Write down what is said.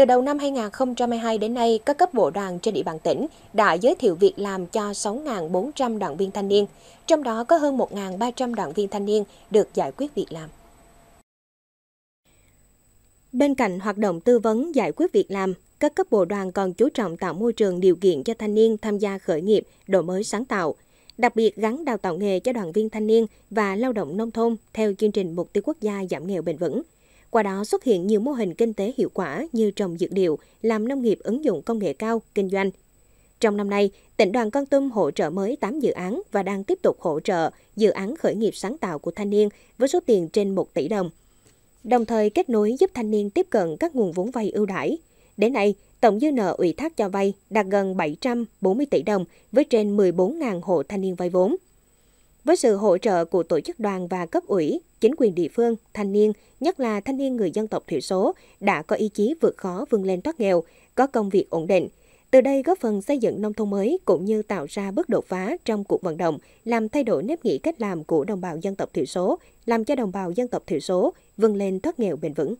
Từ đầu năm 2022 đến nay, các cấp bộ đoàn trên địa bàn tỉnh đã giới thiệu việc làm cho 6.400 đoàn viên thanh niên, trong đó có hơn 1.300 đoàn viên thanh niên được giải quyết việc làm. Bên cạnh hoạt động tư vấn giải quyết việc làm, các cấp bộ đoàn còn chú trọng tạo môi trường điều kiện cho thanh niên tham gia khởi nghiệp, đổi mới sáng tạo, đặc biệt gắn đào tạo nghề cho đoàn viên thanh niên và lao động nông thôn theo chương trình Mục tiêu quốc gia giảm nghèo bền vững – qua đó xuất hiện nhiều mô hình kinh tế hiệu quả như trồng dược liệu, làm nông nghiệp ứng dụng công nghệ cao, kinh doanh. Trong năm nay, tỉnh đoàn Con Tum hỗ trợ mới 8 dự án và đang tiếp tục hỗ trợ dự án khởi nghiệp sáng tạo của thanh niên với số tiền trên 1 tỷ đồng. Đồng thời kết nối giúp thanh niên tiếp cận các nguồn vốn vay ưu đãi. Đến nay, tổng dư nợ ủy thác cho vay đạt gần 740 tỷ đồng với trên 14.000 hộ thanh niên vay vốn. Với sự hỗ trợ của tổ chức đoàn và cấp ủy, chính quyền địa phương, thanh niên, nhất là thanh niên người dân tộc thiểu số, đã có ý chí vượt khó vươn lên thoát nghèo, có công việc ổn định. Từ đây góp phần xây dựng nông thôn mới cũng như tạo ra bước đột phá trong cuộc vận động, làm thay đổi nếp nghĩ cách làm của đồng bào dân tộc thiểu số, làm cho đồng bào dân tộc thiểu số vươn lên thoát nghèo bền vững.